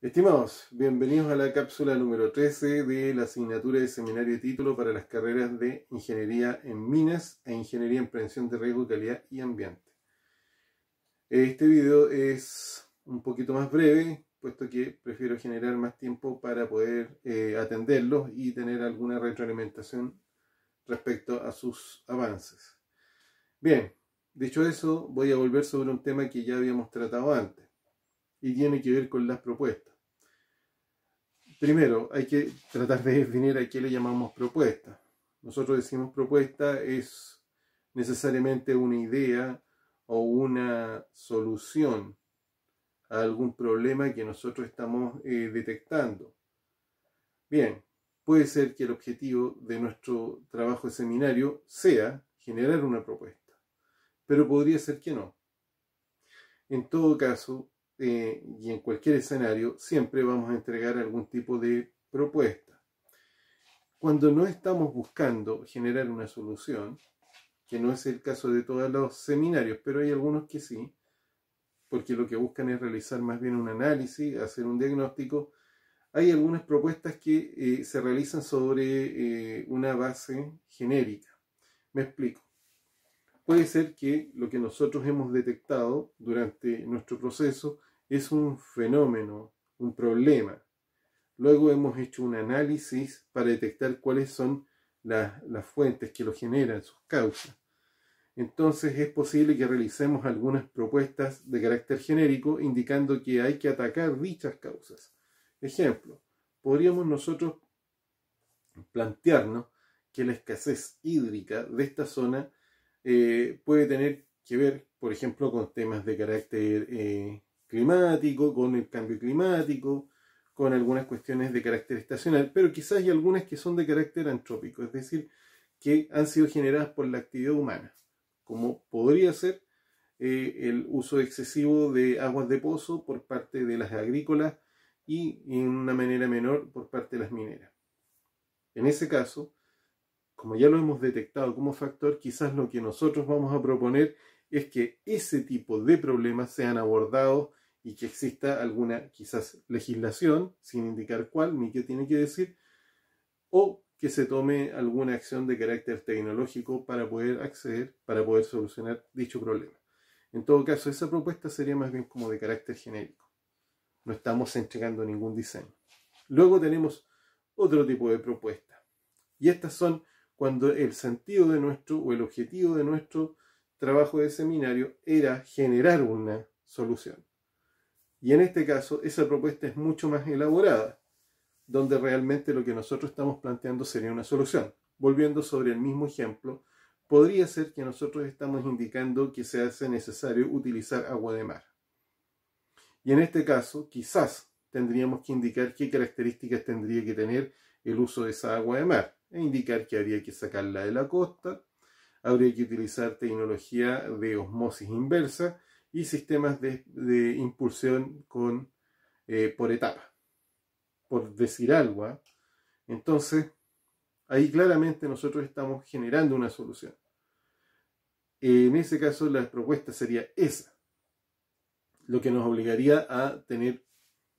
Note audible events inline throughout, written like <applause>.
Estimados, bienvenidos a la cápsula número 13 de la asignatura de seminario de título para las carreras de Ingeniería en Minas e Ingeniería en Prevención de Riesgo, Calidad y Ambiente. Este video es un poquito más breve, puesto que prefiero generar más tiempo para poder eh, atenderlos y tener alguna retroalimentación respecto a sus avances. Bien, dicho eso, voy a volver sobre un tema que ya habíamos tratado antes y tiene que ver con las propuestas. Primero, hay que tratar de definir a qué le llamamos propuesta. Nosotros decimos propuesta es necesariamente una idea o una solución a algún problema que nosotros estamos eh, detectando. Bien, puede ser que el objetivo de nuestro trabajo de seminario sea generar una propuesta, pero podría ser que no. En todo caso, eh, y en cualquier escenario siempre vamos a entregar algún tipo de propuesta. Cuando no estamos buscando generar una solución, que no es el caso de todos los seminarios, pero hay algunos que sí, porque lo que buscan es realizar más bien un análisis, hacer un diagnóstico. Hay algunas propuestas que eh, se realizan sobre eh, una base genérica. Me explico. Puede ser que lo que nosotros hemos detectado durante nuestro proceso es un fenómeno, un problema. Luego hemos hecho un análisis para detectar cuáles son las fuentes que lo generan, sus causas. Entonces es posible que realicemos algunas propuestas de carácter genérico indicando que hay que atacar dichas causas. Ejemplo, podríamos nosotros plantearnos que la escasez hídrica de esta zona eh, puede tener que ver, por ejemplo, con temas de carácter eh, climático, con el cambio climático, con algunas cuestiones de carácter estacional, pero quizás hay algunas que son de carácter antrópico, es decir, que han sido generadas por la actividad humana, como podría ser eh, el uso excesivo de aguas de pozo por parte de las agrícolas y en una manera menor por parte de las mineras. En ese caso, como ya lo hemos detectado como factor, quizás lo que nosotros vamos a proponer es que ese tipo de problemas sean abordados y que exista alguna quizás legislación, sin indicar cuál ni qué tiene que decir, o que se tome alguna acción de carácter tecnológico para poder acceder, para poder solucionar dicho problema. En todo caso, esa propuesta sería más bien como de carácter genérico. No estamos entregando ningún diseño. Luego tenemos otro tipo de propuesta. Y estas son cuando el sentido de nuestro o el objetivo de nuestro trabajo de seminario era generar una solución. Y en este caso, esa propuesta es mucho más elaborada, donde realmente lo que nosotros estamos planteando sería una solución. Volviendo sobre el mismo ejemplo, podría ser que nosotros estamos indicando que se hace necesario utilizar agua de mar. Y en este caso, quizás tendríamos que indicar qué características tendría que tener el uso de esa agua de mar, e indicar que habría que sacarla de la costa, habría que utilizar tecnología de osmosis inversa, y sistemas de, impulsión con, eh, por etapa, por decir algo. ¿ah? Entonces, ahí claramente nosotros estamos generando una solución. En ese caso, la propuesta sería esa, lo que nos obligaría a tener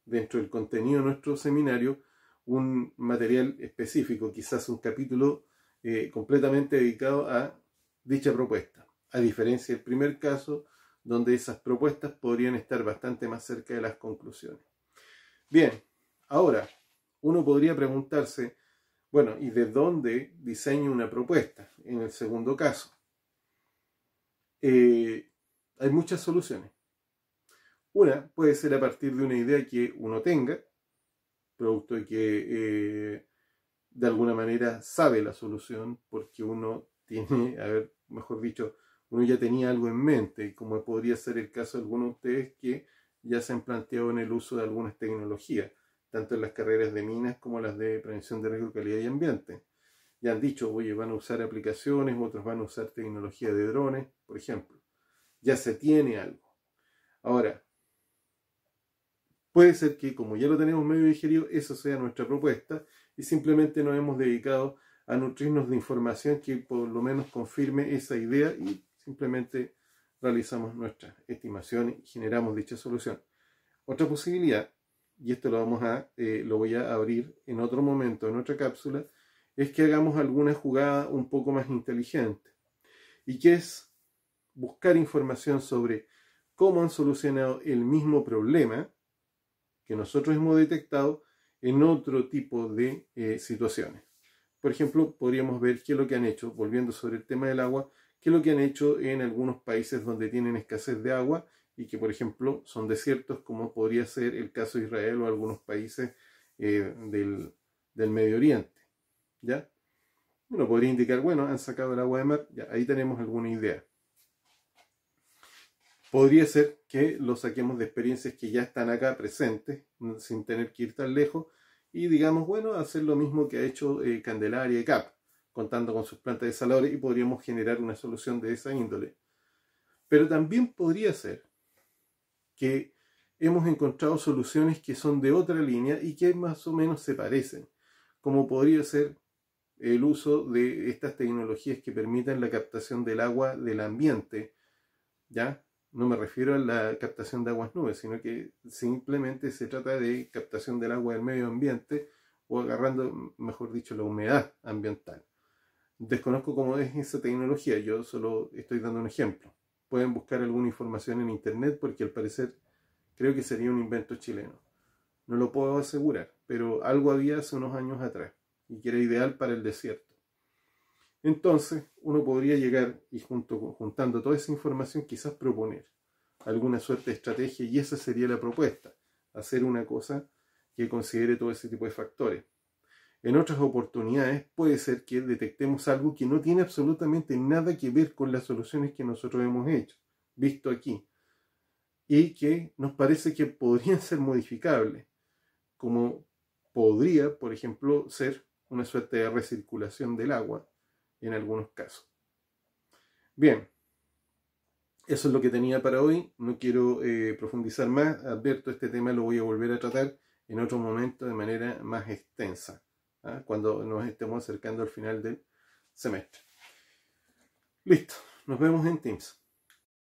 dentro del contenido de nuestro seminario un material específico, quizás un capítulo eh, completamente dedicado a dicha propuesta. A diferencia del primer caso, donde esas propuestas podrían estar bastante más cerca de las conclusiones. Bien, ahora uno podría preguntarse, bueno, ¿y de dónde diseño una propuesta? En el segundo caso, eh, hay muchas soluciones. Una puede ser a partir de una idea que uno tenga, producto de que eh, de alguna manera sabe la solución, porque uno tiene, a ver, mejor dicho, uno ya tenía algo en mente, como podría ser el caso de algunos de ustedes que ya se han planteado en el uso de algunas tecnologías, tanto en las carreras de minas como las de prevención de riesgo, calidad y ambiente. Ya han dicho, oye, van a usar aplicaciones, otros van a usar tecnología de drones, por ejemplo. Ya se tiene algo. Ahora, puede ser que como ya lo tenemos medio digerido, eso sea nuestra propuesta y simplemente nos hemos dedicado a nutrirnos de información que por lo menos confirme esa idea y Simplemente realizamos nuestras estimaciones y generamos dicha solución. Otra posibilidad, y esto lo, vamos a, eh, lo voy a abrir en otro momento, en otra cápsula, es que hagamos alguna jugada un poco más inteligente. Y que es buscar información sobre cómo han solucionado el mismo problema que nosotros hemos detectado en otro tipo de eh, situaciones. Por ejemplo, podríamos ver qué es lo que han hecho, volviendo sobre el tema del agua, que es lo que han hecho en algunos países donde tienen escasez de agua y que, por ejemplo, son desiertos, como podría ser el caso de Israel o algunos países eh, del, Medio Oriente. ¿Ya? Uno podría indicar, bueno, han sacado el agua de mar, ahí tenemos alguna idea. Podría ser que lo saquemos de experiencias que ya están acá presentes, mm, sin tener que ir tan lejos, y digamos, bueno, hacer lo mismo que ha hecho eh, Candelaria y Cap contando con sus plantas desaladoras y podríamos generar una solución de esa índole. Pero también podría ser que hemos encontrado soluciones que son de otra línea y que más o menos se parecen, como podría ser el uso de estas tecnologías que permitan la captación del agua del ambiente, ¿ya? No me refiero a la captación de aguas nubes, sino que simplemente se trata de captación del agua del medio ambiente o agarrando, mejor dicho, la humedad ambiental. Desconozco cómo es esa tecnología, yo solo estoy dando un ejemplo. Pueden buscar alguna información en internet porque al parecer creo que sería un invento chileno. No lo puedo asegurar, pero algo había hace unos años atrás y que era ideal para el desierto. Entonces, uno podría llegar y juntando toda esa información quizás proponer alguna suerte de estrategia y esa sería la propuesta, hacer una cosa que considere todo ese tipo de factores en otras oportunidades puede ser que detectemos algo que no tiene absolutamente nada que ver con las soluciones que nosotros hemos hecho, visto aquí, y que nos parece que podrían <laughs> ser modificables, como podría, por ejemplo, ser una suerte de recirculación del agua en algunos casos. Bien, eso es lo que tenía para hoy, no quiero eh, profundizar más, advierto, este tema lo voy a volver a tratar en otro momento de manera más extensa. ¿ah? cuando nos estemos acercando al final del semestre. Listo, nos vemos en Teams.